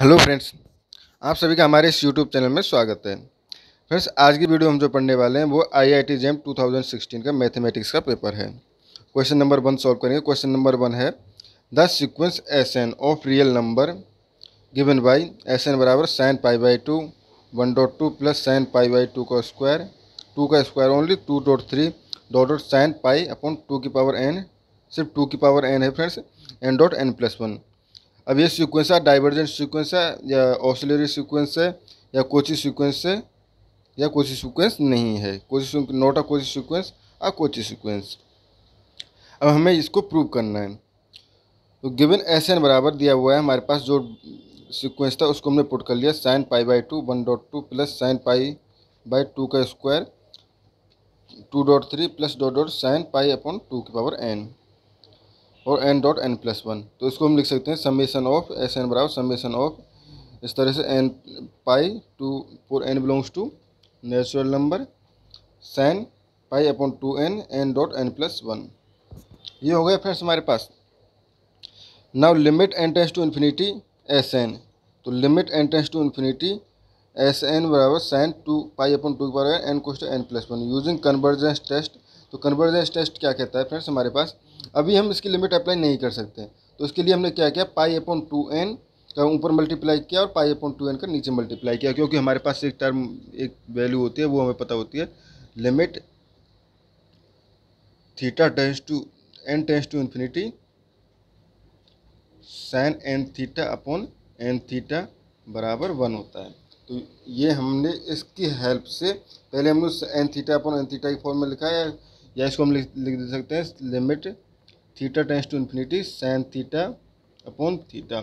hello friends आप सभी का हमारे इस यूट्यूब चैनल में स्वागत है फ्रेंड्स आज की वीडियो हम जो पढ़ने वाले हैं वो I I T JEE two thousand sixteen का मैथमेटिक्स का पेपर है क्वेश्चन नंबर वन सॉल्व करेंगे क्वेश्चन नंबर वन है the sequence S N of real number given by S N बराबर sine pi by two one dot two plus sine pi by two का square two का square only two dot three dot dot sine pi upon two की power N सिर्फ two की power N है friends N dot N plus one अब ये sequence है divergent sequence है या ऑसिलरी सीक्वेंस है या कोची सीक्वेंस है या कोची सीक्वेंस नहीं है Cauchy not a Cauchy sequence और कोची सीक्वेंस अब हमें इसको प्रूव करना है तो गिवन एस एन बराबर दिया हुआ है हमारे पास जो सीक्वेंस था उसको हमने पुट कर लिया sine pi by two one dot two plus sine pi by two का square two dot three plus dot dot sine pi upon two की पावर एन और N dot N plus one तो इसको हम लिख सकते हैं समेसन ऑफ एस एन बराबर समेसन ऑफ इस तरह से N pi to for N belongs to natural number sine pi upon two N N dot N plus one ये हो गया फ्रेंड्स हमारे पास now limit N tends to infinity S N तो limit N tends to infinity S N बराबर sine two pi upon two के बराबर N cos N plus one using convergence test तो कन्वर्जेंस टेस्ट क्या कहता है फ्रेंड्स हमारे पास अभी हम इसकी लिमिट अप्लाई नहीं कर सकते तो उसके लिए हमने क्या किया पाई अपॉन टू एन का ऊपर मल्टीप्लाई किया और पाई अपॉन टू एन का नीचे मल्टीप्लाई किया क्योंकि हमारे पास एक टर्म एक वैल्यू होती है वो हमें पता होती है limit theta tends to n tends to infinity sine n theta upon n theta बराबर वन होता है तो ये हमने इसकी हेल्प से पहले हमने n theta upon n theta की फॉर्म में लिखा है या इसको हम लिख लिख दे सकते हैं limit theta tends to infinity sine theta upon theta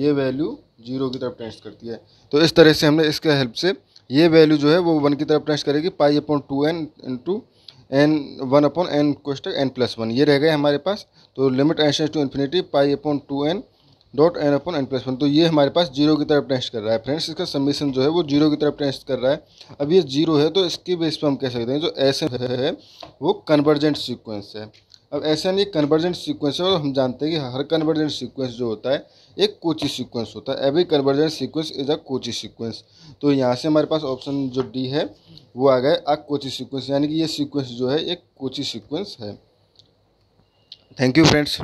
ये वैल्यू जीरो की तरफ टेंस करती है तो इस तरह से हमने इसके हेल्प से ये वैल्यू जो है वो वन की तरफ टेंस करेगी pi upon two n into n one upon n question n plus one ये रह गए हमारे पास तो limit n to infinity pi upon two n dot n upon n plus one तो ये हमारे पास जीरो की तरफ टेस्ट कर रहा है फ्रेंड्स इसका सबमिशन जो है वो जीरो की तरफ टेस्ट कर रहा है अब ये जीरो है तो इसके बेस पर हम कह सकते हैं जो ऐसे है वो कन्वर्जेंट सिक्वेंस है अब ऐसा नहीं कन्वर्जेंट सीक्वेंस है और हम जानते हैं कि हर कन्वर्जेंट सीक्वेंस जो होता है एक कोची सीक्वेंस होता है every convergent sequence is a Cauchy sequence तो यहाँ से हमारे पास ऑप्शन जो डी है वो आ गया अ कोची सीक्वेंस यानी कि ये सीक्वेंस जो है एक कोची सीक्वेंस है थैंक यू फ्रेंड्स